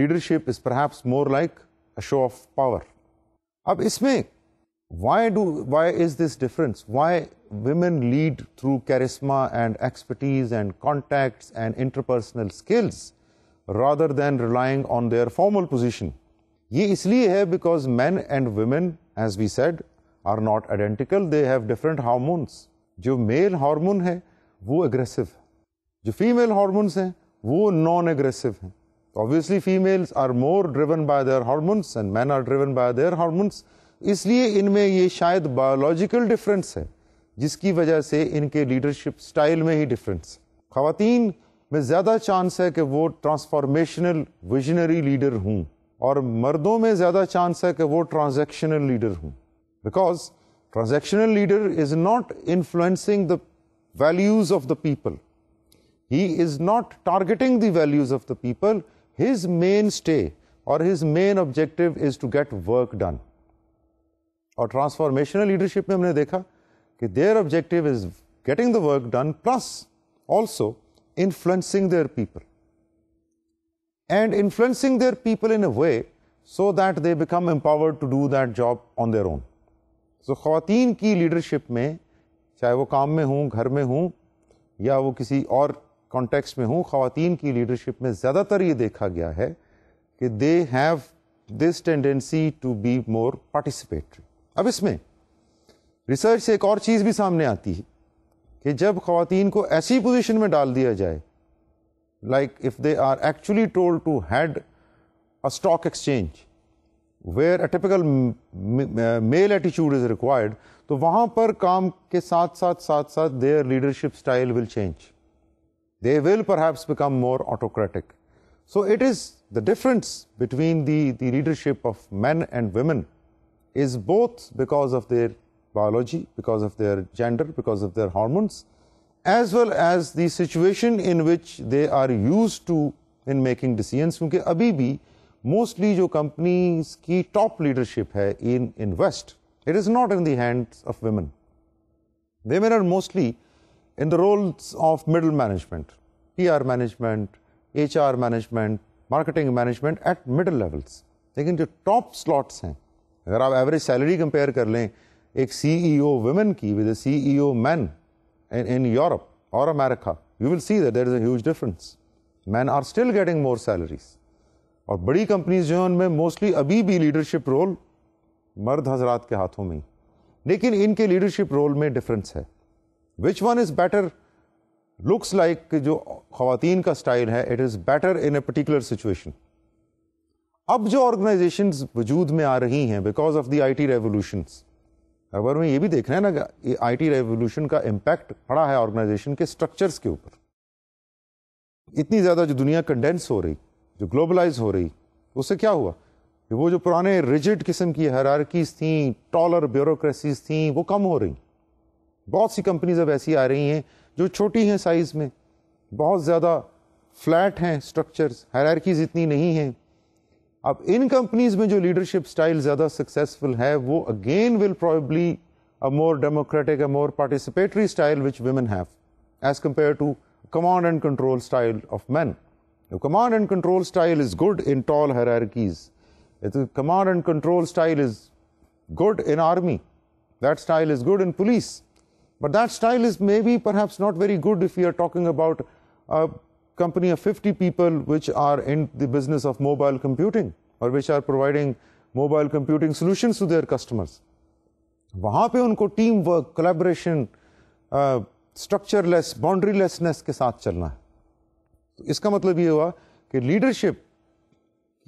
Speaker 1: leadership is perhaps more like a show of power. अब इसमें why do why is this difference why women lead through charisma and expertise and contacts and interpersonal skills rather than relying on their formal position ye isliye hai because men and women as we said are not identical they have different hormones jo male hormone hai wo aggressive jo female hormones hai wo non aggressive hai obviously females are more driven by their hormones and men are driven by their hormones इसलिए इनमें ये शायद biological difference है जिसकी वजह से इनके leadership style में ही डिफरेंस खातन में ज़्यादा चांस है कि वो ट्रांसफॉर्मेशनल विजनरी लीडर हूँ और मर्दों में ज़्यादा चांस है कि वो ट्रांजेक्शनल लीडर हूँ because transactional leader is not influencing the values of the people. He is not targeting the of the people his main stay और his main objective is to get work done और transformational leadership में हमने देखा कि their objective is getting the work done plus also influencing their people and influencing their people in a way so that they become empowered to do that job on their own so खातन की leadership में चाहे वो काम में हों घर में हों या वो किसी और कॉन्टेक्स्ट में हों खातन की लीडरशिप में ज़्यादातर ये देखा गया है कि they have this tendency to be more participatory अब इसमें रिसर्च से एक और चीज़ भी सामने आती है कि जब खातन को ऐसी पोजीशन में डाल दिया जाए like if they are actually told to had a stock exchange where a typical male attitude is required तो वहाँ पर काम के साथ साथ साथ साथ their leadership style will change they will perhaps become more autocratic so it is the difference between the, the leadership of men and women is both because of their biology, because of their gender, because of their hormones, as well as the situation in which they are used to in making decisions. Because, अभी भी mostly जो companies की top leadership है in invest, it is not in the hands of women. Women are mostly in the roles of middle management, PR management, HR management, marketing management at middle levels. लेकिन the top slots हैं अगर आप average salary compare कर लें एक C E O women की with a C E O man in Europe और America you will see that there is a difference man are still getting more salaries और बड़ी कंपनीज जो हैं उनमें मोस्टली अभी भी लीडरशिप रोल मर्द हजरात के हाथों में ही लेकिन इनके लीडरशिप रोल में डिफरेंस है which one is better looks like जो खातन का स्टाइल है it is better in a particular situation अब जो ऑर्गेनाइजेशन वजूद में आ रही हैं because of the I T revolution अगर हमें ये भी देखना है ना कि आई टी रेवोल्यूशन का इम्पैक्ट पड़ा है ऑर्गेनाइजेशन के स्ट्रक्चर्स के ऊपर इतनी ज़्यादा जो दुनिया कंडेंस हो रही जो ग्लोबलाइज हो रही उससे क्या हुआ कि वो जो पुराने रिजिड किस्म की हरारकीज थी टॉलर ब्यूरोक्रेसीज थी वो कम हो रही बहुत सी कंपनीज अब ऐसी आ रही हैं जो छोटी हैं साइज़ में बहुत ज़्यादा फ्लैट हैं स्ट्रक्चर्स हरारकीज इतनी नहीं हैं अब इन कंपनीज में जो लीडरशिप स्टाइल ज़्यादा सक्सेसफुल है वो again will probably a more democratic a more participatory style which women have as compare command and control style of men. The command and control style is good in tall hierarchies. The command and control style is good in army. That style is good in police. But that style is maybe perhaps not very good if we are talking about uh, company of 50 people which are in the business of mobile computing or which are providing mobile computing solutions to their customers. वहाँ पे उनको team work collaboration structureless boundarylessness के साथ चलना है तो इसका मतलब ये हुआ कि लीडरशिप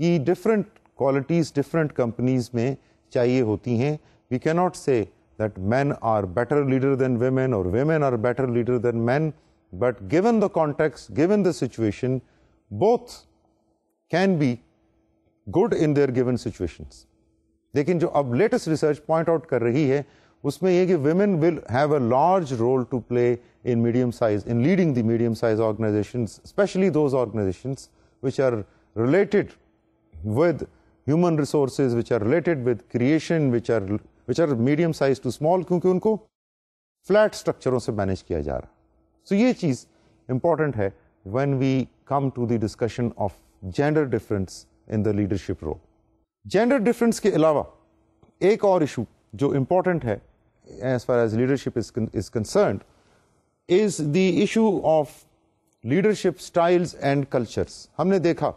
Speaker 1: की डिफरेंट क्वालिटीज़ डिफरेंट कंपनीज में चाहिए होती हैं we cannot say that man are better leader than women और women are better leader than man But given the context, given the situation, both can be good in their given situations. लेकिन latest research point out point out कर रही है उसमें यह कि women will have a medium-sized, to play in medium size in leading the medium size organisation specially those organisation which which are with human resources which are related with creation which are which are medium size to so, ये चीज़ important है when we come to the discussion of gender difference in the leadership role. Gender difference के अलावा एक और issue जो important है as far as leadership is, is concerned is the issue of leadership styles and cultures. हमने देखा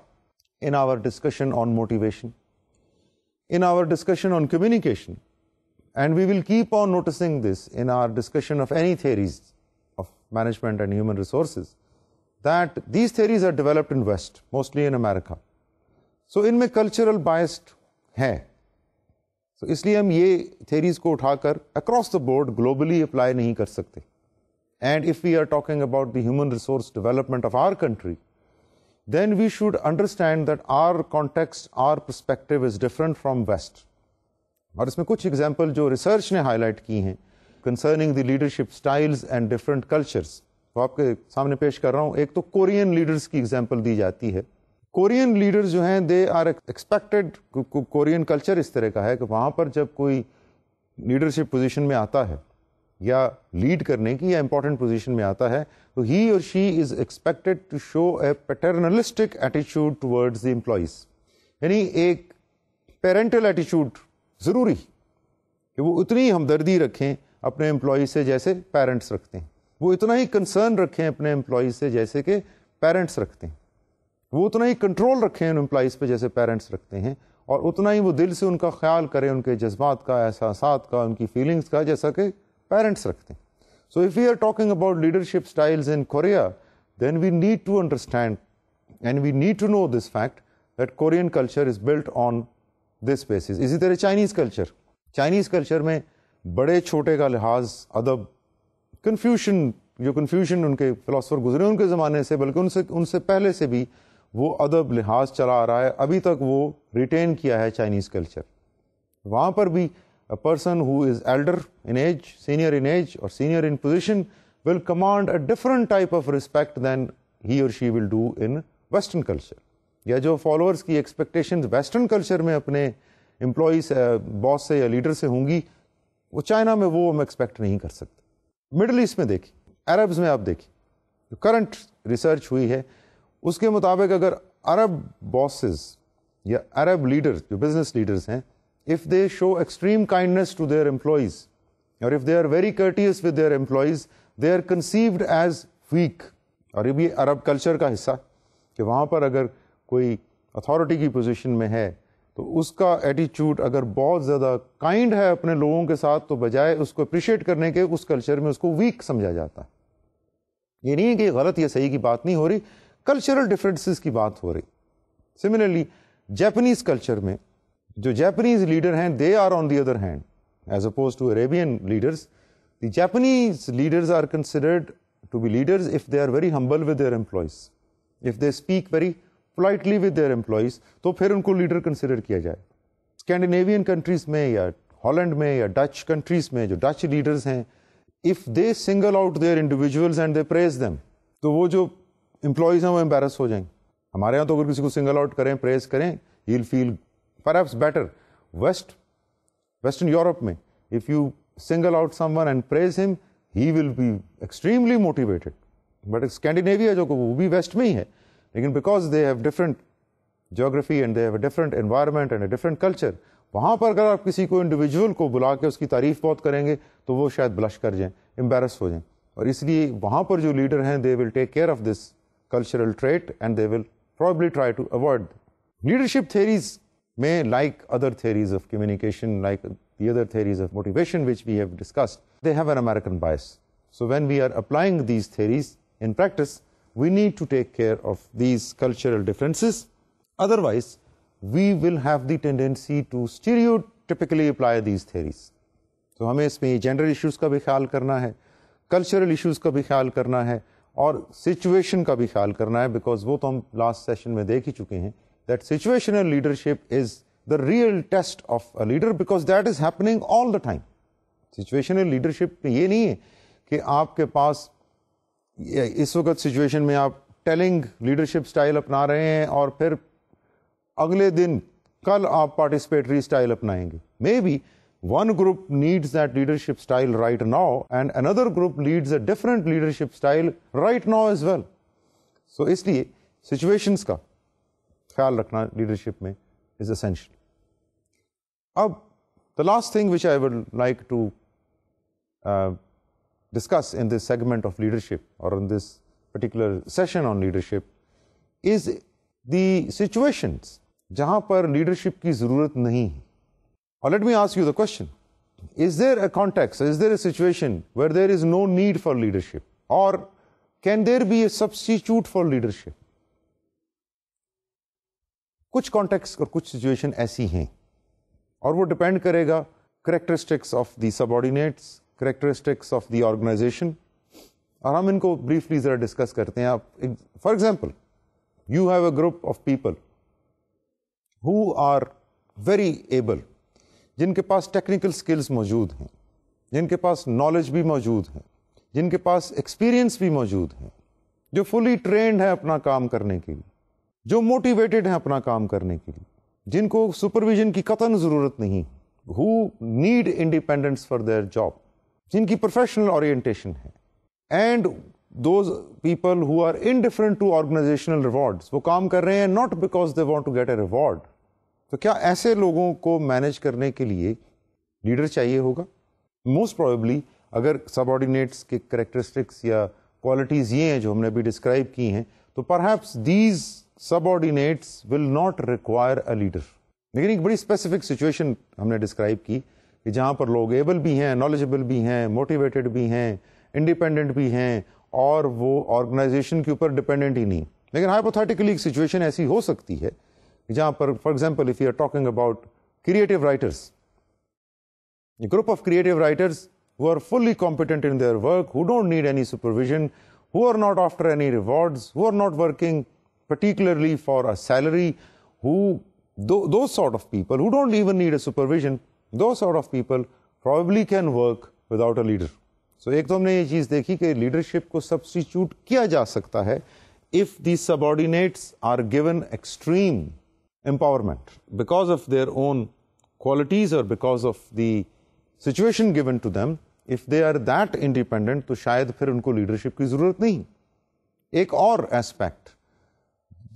Speaker 1: in our discussion on motivation, in our discussion on communication, and we will keep on noticing this in our discussion of any theories of management and human resources that these theories are developed in West, mostly in America. So, in my cultural biased, hai. So, is liye hum theories ko utha across the board globally apply nahi kar sakte. And if we are talking about the human resource development of our country, then we should understand that our context, our perspective is different from West. Aur is mein kuch example research ne highlight ki hai, concerning the leadership styles and different cultures तो आपके सामने पेश कर रहा हूँ एक तो Korean leaders की एग्जाम्पल दी जाती है कोरियन लीडर्स जो हैं they are expected Korean culture इस तरह का है कि वहाँ पर जब कोई लीडरशिप पोजीशन में आता है या लीड करने की या इम्पोर्टेंट पोजीशन में आता है तो ही और she is expected to show a paternalistic attitude towards the employees यानी एक पेरेंटल एटीट्यूड ज़रूरी कि वो उतनी हमदर्दी रखें अपने एम्प्लॉय से जैसे पेरेंट्स रखते हैं वो इतना ही कंसर्न रखें अपने एम्प्लॉयज़ से जैसे कि पेरेंट्स रखते हैं वो उतना ही कंट्रोल रखें उन एम्प्लॉयज़ पे जैसे पेरेंट्स रखते हैं और उतना ही वो दिल से उनका ख्याल करें उनके जज्बात का एहसास का उनकी फीलिंग्स का जैसा कि पेरेंट्स रखते हैं so if you are talking about leadership styles in Korea then we need to understand and we need to know this fact that Korean culture is built on this basis इसी तरह Chinese culture Chinese culture में बड़े छोटे का लिहाज अदब confusion जो confusion उनके फ़िलासफ़र गुजरे उनके ज़माने से बल्कि उनसे उनसे पहले से भी वो अदब लिहाज चला आ रहा है अभी तक वो रिटेन किया है चाइनीज़ कल्चर वहाँ पर भी a person who is elder in age senior in age और senior in position will command a different type of respect than he और she will do in western culture या जो followers की expectations western culture में अपने employees boss uh, से या leader से होंगी वो चाइना में वो हम एक्सपेक्ट नहीं कर सकते मिडल ईस्ट में देखिए अरब्स में आप देखिए जो करंट रिसर्च हुई है उसके मुताबिक अगर अरब बॉसेस या अरब लीडर्स जो बिजनेस लीडर्स हैं if they show extreme kindness to their employees और if they are very courteous with their employees they are conceived as weak और ये भी अरब कल्चर का हिस्सा कि वहाँ पर अगर कोई अथॉरिटी की पोजिशन में है तो उसका एटीट्यूड अगर बहुत ज़्यादा काइंड है अपने लोगों के साथ तो बजाय उसको अप्रिशिएट करने के उस कल्चर में उसको वीक समझा जाता है ये नहीं है कि गलत या सही की बात नहीं हो रही कल्चरल डिफरेंसेस की बात हो रही सिमिलरली जैपनीज़ कल्चर में जो जैपनीज़ लीडर हैं they are on the other hand as oppose to Arabian leaders the Japanese leaders are considered to be leaders if they are very humble with their employees if they speak very politely with their employees तो फिर उनको leader consider किया जाए स्कैंडवियन countries में या Holland में या Dutch countries में जो डच लीडर्स हैं if they single out their individuals and they praise them तो वो जो एम्प्लॉयज़ हैं वो एम्बेरस हो जाएंगे हमारे यहाँ तो अगर किसी को सिंगल आउट करें प्रेज करें हील फील पर बेटर वेस्ट वेस्टर्न यूरोप में if you single out someone and praise him he will be extremely motivated but Scandinavia जो वो भी वेस्ट में ही है लेकिन because they have different geography and they have different environment and different culture वहाँ पर अगर आप किसी को इंडिविजुअल को बुला के उसकी तारीफ बहुत करेंगे तो वो शायद ब्लश कर जाएं एम्बेरस हो जाएं और इसलिए वहाँ पर जो लीडर हैं they will take care of this cultural trait and they will probably try to avoid leadership theories में like other theories of communication like the other theories of motivation which we have discussed, they have an American bias. So when we are applying these theories in practice, we need to take care of these cultural differences. Otherwise, we will have the tendency to stereotypically apply these theories. So, we have to gender issues, ka bhi khayal cultural issues, ka bhi khayal situation ka bhi khayal because both of last session mein dekhi chukhe that situational leadership is the real test of a leader, because that is happening all the time. Situational leadership, yeh nahi hai, کہ آپ کے इस वक्त situation में आप telling leadership style अपना रहे हैं और फिर अगले दिन कल आप पार्टिसिपेटरी स्टाइल अपनाएंगे maybe one group needs that leadership style right now and another group leads a different leadership style right now as well so इसलिए situations का ख्याल रखना leadership में is essential अब the last thing which I would like to uh, discuss in this segment of leadership or in this particular session on leadership is the situations جہاں leadership کی ضرورت نہیں ہے let me ask you the question is there a context is there a situation where there is no need for leadership or can there be a substitute for leadership کچھ context اور کچھ situation ایسی ہیں اور وہ depend کرے گا characteristics of the subordinates characteristics of the organisation और हम इनको ब्रीफली ज़रा डिस्कस करते हैं आप for example you have a group of people who are very able जिनके पास टेक्निकल स्किल्स मौजूद हैं जिनके पास नॉलेज भी मौजूद है जिनके पास एक्सपीरियंस भी मौजूद है जो फुली ट्रेंड है अपना काम करने के लिए जो मोटिवेटेड हैं अपना काम करने के लिए जिनको सुपरविजन की कतन ज़रूरत नहीं who need independence for their job जिनकी प्रोफेशनल ऑरिएटेशन है and those people who are indifferent to organisational rewards वो काम कर रहे हैं not because they want to get a reward तो क्या ऐसे लोगों को मैनेज करने के लिए लीडर चाहिए होगा मोस्ट प्रोबेबली अगर सब ऑर्डिनेट्स के करेक्टरिस्टिक्स या क्वालिटीज़ ये हैं जो हमने अभी डिस्क्राइब की हैं तो perhaps subordinates will not require a leader लेकिन एक बड़ी स्पेसिफिक सिचुएशन हमने डिस्क्राइब की कि जहाँ पर लोग एबल भी हैं नॉलेजेबल भी हैं मोटिवेटेड भी हैं इंडिपेंडेंट भी हैं और वो ऑर्गेनाइजेशन के ऊपर डिपेंडेंट ही नहीं लेकिन हाइपोथेटिकली एक सिचुएशन ऐसी हो सकती है जहाँ पर for example if you are talking about creative writers group of creative writers who are fully competent in their work, who don't need any supervision, who are not after any rewards, who are not working particularly for a salary, who th those sort of people who don't even need a supervision दो sort of people probably can work without a leader so एक तो हमने ये चीज़ देखी कि leadership को substitute किया जा सकता है if the subordinates are given extreme empowerment because of their own qualities or because of the situation given to them if they are that independent तो शायद फिर उनको leadership की जरूरत नहीं एक और एस्पेक्ट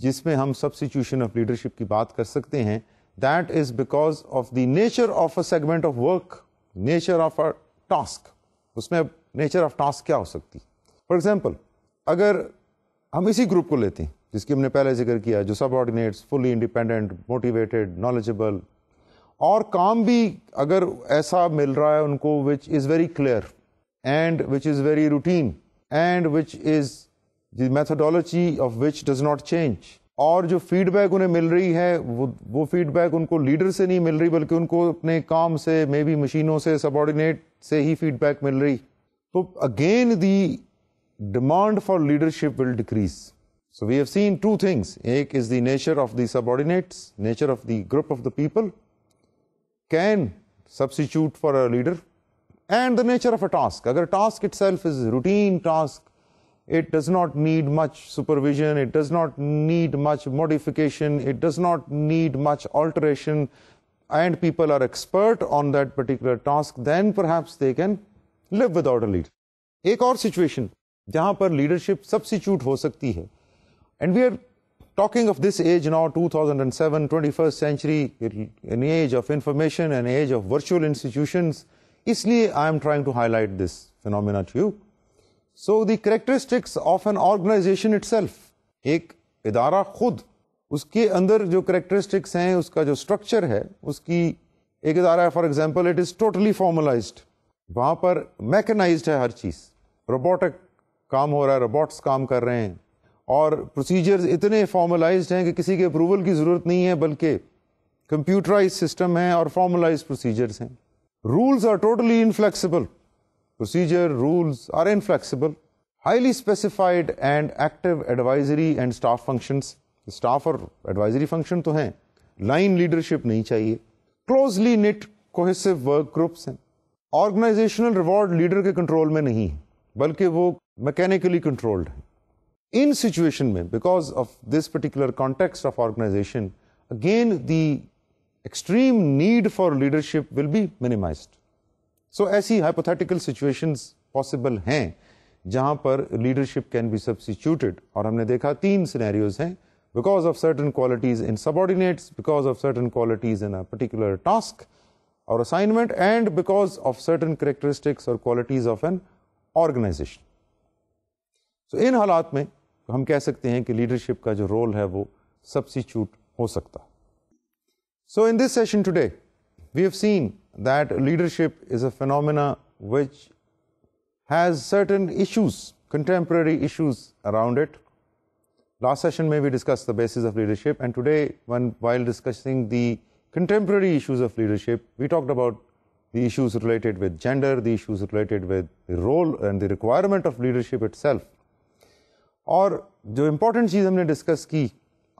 Speaker 1: जिसमें हम सब्सिट्यूशन ऑफ लीडरशिप की बात कर सकते हैं that is because of the nature of a segment of work nature of a task उसमें अब नेचर ऑफ टास्क क्या हो सकती फॉर एग्जाम्पल अगर हम इसी ग्रुप को लेते हैं जिसकी हमने पहले जिक्र किया जो subordinates fully independent motivated knowledgeable और काम भी अगर ऐसा मिल रहा है उनको which is very clear and which is very routine and which is the methodology of which does not change और जो फीडबैक उन्हें मिल रही है वो वो फीडबैक उनको लीडर से नहीं मिल रही बल्कि उनको अपने काम से मे बी मशीनों से सबॉर्डिनेट से ही फीडबैक मिल रही तो again the demand for leadership will decrease So we have seen two things. Ek is the nature of the subordinates, nature of the group of the people can substitute for a leader and the nature of a task. Agar task itself is routine task, it does not need much supervision, it does not need much modification, it does not need much alteration, and people are expert on that particular task, then perhaps they can live without a leader. Ek aur situation, jahan leadership substitute ho sakti hai. And we are talking of this age now, 2007, 21st century, an age of information, an age of virtual institutions. Isliye, I am trying to highlight this phenomena to you. So the characteristics of an organisation itself एक इदारा खुद उसके अंदर जो characteristics हैं उसका जो structure है उसकी एक इदारा है for example it is totally formalise वहाँ पर मैकेनाइज है हर चीज़ रोबोटिक काम हो रहा है रोबोट्स काम कर रहे हैं और प्रोसीजर्स इतने फॉर्मलाइज हैं कि किसी के अप्रूवल की ज़रूरत नहीं है बल्कि कंप्यूटराइज सिस्टम है और फॉर्मलाइज प्रोसीजर्स हैं rules are totally inflexible procedure rules are inflexible. Highly specified and active advisory and staff functions, staff or advisory function to हैं, line leadership नहीं चाहिए. Closely knit cohesive work groups हैं. Organizational reward leader के control में नहीं है, बल्कि वो mechanically controlled In situation because of this particular context of organization, again the extreme need for leadership will be minimized. So so, ऐसी hypothetical situations possible हैं जहां पर लीडरशिप कैन बी सब्सिट्यूटेड और हमने देखा तीन सिनेरियोज हैं because of certain qualities in subordinates because of certain qualities in a particular task और assignment and because of certain characteristics और qualities of an organisation so in हालात में हम कह सकते हैं कि लीडरशिप का जो रोल है वो सब्सिट्यूट हो सकता so in this session today we have seen that leadership is a phenomena which has certain issues, contemporary issues around it. Last session may we discussed the basis of leadership and today when while discussing the contemporary issues of leadership, we talked about the issues related with gender, the issues related with the role and the requirement of leadership itself. or the important चीज़ हमने discuss की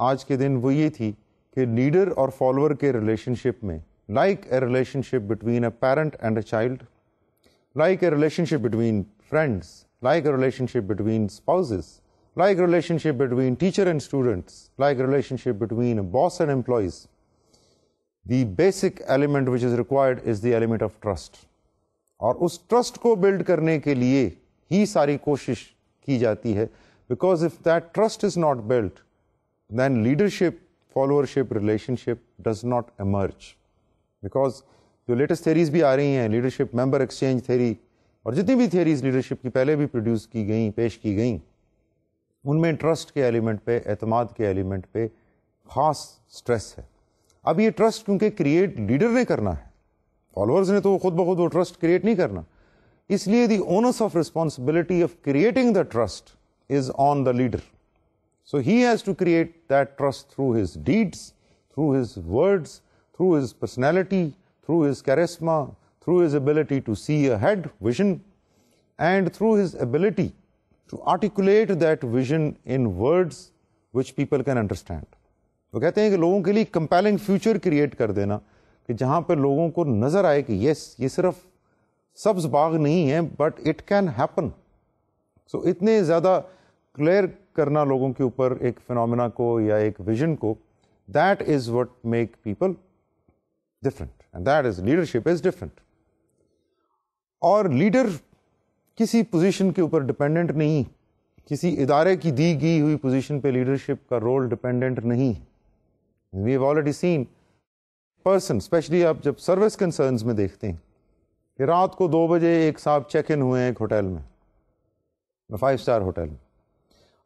Speaker 1: आज के दिन वो ये थी कि लीडर relationship फॉलोअर के रिलेशनशिप में like a relationship between a parent and a child, like a relationship between friends, like a relationship between spouses, like a relationship between teacher and students, like a relationship between a boss and employees. The basic element which is required is the element of trust. और उस trust को build करने के लिए ही सारी कोशिश की जाती है Because if that trust is not built, then leadership, followership, relationship does not emerge. Because जो लेटेस्ट थेरीज भी आ रही हैं लीडरशिप मेंबर एक्सचेंज थेरी और जितनी भी थेरीज लीडरशिप की पहले भी प्रोड्यूस की गई पेश की गई उनमें ट्रस्ट के एलिमेंट पे एतमाद के एलिमेंट पे खास स्ट्रेस है अब ये ट्रस्ट क्योंकि क्रिएट लीडर ने करना है फॉलोअर्स ने तो खुद ब खुद वो ट्रस्ट क्रिएट नहीं करना इसलिए the onus of responsibility of creating the trust is on the leader so he has to create that trust through his deeds through his words through his personality, through his charisma, through his ability to see ahead, vision, and through his ability to articulate that vision in words which people can understand. वो कहते हैं कि लोगों के लिए compelling future create कर देना कि जहाँ पर लोगों को नज़र आए कि यस ये सिर्फ सब्ज बाग नहीं है but it can happen so इतने ज़्यादा क्लियर करना लोगों के ऊपर एक फिनोमेना को या एक विजन को that is what make people different and that is leadership is different. और लीडर किसी पोजीशन के ऊपर डिपेंडेंट नहीं किसी इदारे की दी गई हुई पोजीशन पे लीडरशिप का रोल डिपेंडेंट नहीं we have already seen person specially आप जब सर्विस कंसर्न्स में देखते हैं कि रात को दो बजे एक साहब चेक इन हुए हैं एक होटल में फाइव स्टार होटल में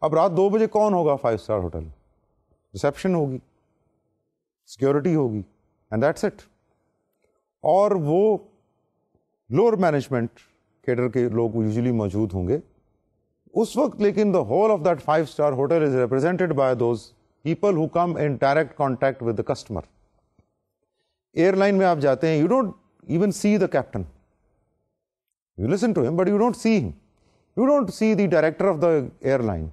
Speaker 1: अब रात दो बजे कौन होगा फाइव स्टार होटल रिसेप्शन होगी सिक्योरिटी होगी एंड दैट्स इट और वो लोअर मैनेजमेंट केडर के लोग यूजली मौजूद होंगे उस वक्त लेकिन the whole of that five star hotel is represented by two people who come in direct contact with the customer airline में आप जाते हैं you don't even see the captain you listen to him but you don't see him you don't see the director of the airline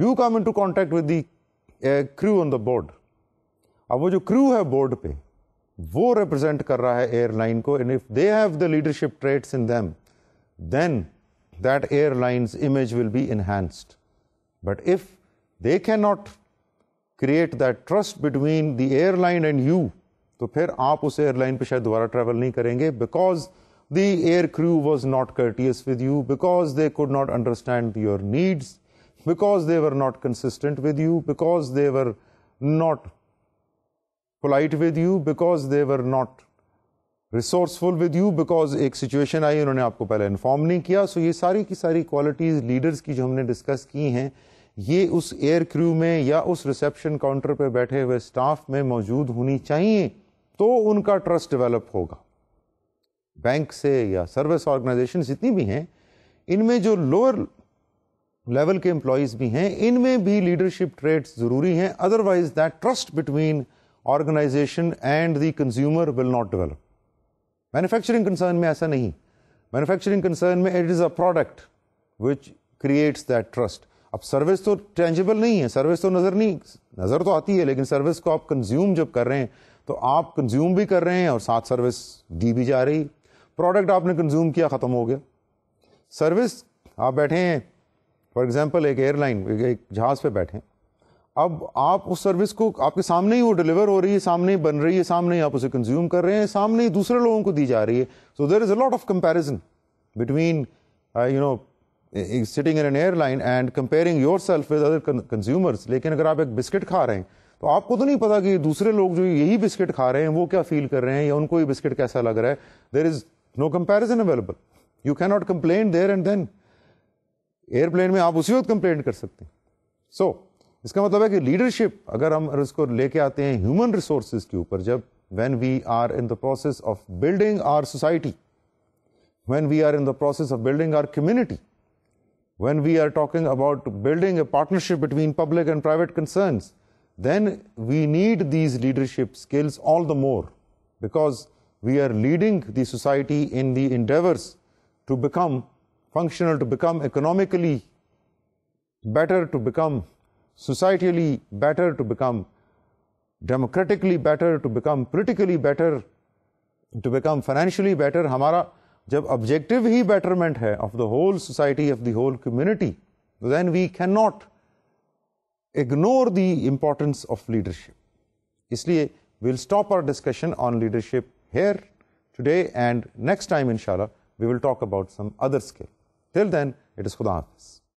Speaker 1: you come into contact with the crew on the board अब वो जो crew है board पे वो represent कर रहा है airline को and if they have the leadership traits in them then that airline image will be enhanced but if they can not create that trust between the airline and you तो फिर आप उस airline पर शायद दोबारा travel नहीं करेंगे because the air crew was not courteous with you because they could not understand your needs because they were not consistent with you because they were not polite with you because they were not resourceful with you because एक situation आई उन्होंने आपको पहले inform नहीं किया सो ये सारी की सारी क्वालिटीज़ लीडर्स की जो हमने डिस्कस की हैं ये उस एयर क्रू में या उस रिसेप्शन काउंटर पर बैठे हुए स्टाफ में मौजूद होनी चाहिए तो उनका ट्रस्ट डेवलप होगा बैंक से या सर्विस ऑर्गेनाइजेशन जितनी भी हैं इनमें जो लोअर लेवल के एम्प्लॉयज़ भी हैं इनमें भी लीडरशिप ट्रेड्स ज़रूरी हैं otherwise that trust between organisation and the consumer will not develop manufacturing concern में ऐसा नहीं मैन्युफैक्चरिंग कंसर्न में it is a product which creates that trust अब सर्विस तो टेंजिबल नहीं है सर्विस तो नज़र नहीं नज़र तो आती है लेकिन सर्विस को आप कंज्यूम जब कर रहे हैं तो आप कंज्यूम भी कर रहे हैं और साथ सर्विस दी भी जा रही प्रोडक्ट आपने कंज्यूम किया ख़त्म हो गया सर्विस आप बैठे हैं फॉर एग्ज़ाम्पल एक एयरलाइन एक जहाज़ पे बैठे हैं अब आप उस सर्विस को आपके सामने ही वो डिलीवर हो रही है सामने ही बन रही है सामने ही आप उसे कंज्यूम कर रहे हैं सामने ही दूसरे लोगों को दी जा रही है so there is a lot of comparison between you know sitting in an airline and comparing yourself with other consumers लेकिन अगर आप एक बिस्किट खा रहे हैं तो आपको तो नहीं पता कि दूसरे लोग जो यही बिस्किट खा रहे हैं वो क्या फील कर रहे हैं या उनको ये बिस्किट कैसा लग रहा है there is no comparison available you can not complain there and then airplane में आप उसी वक्त कंप्लेन कर सकते हैं सो so, इसका मतलब है कि लीडरशिप अगर हम इसको लेके आते हैं ह्यूमन रिसोर्स के ऊपर जब when we are in the process of building our society when we are in the process of building our community when we are talking about building a partnership between public and private concerns, then we need these leadership skills all the more because we are leading the society in the endeavors to become functional, to become economically better, to become societally better, to become democratically better, to become politically better, to become financially better. हमारा objective ही betterment hai of the whole society, of the whole community, then we cannot ignore the importance of leadership. Isliye we'll stop our discussion on leadership here today and next time inshallah we will talk about some other skill. Till then, it is Khuda Hafiz.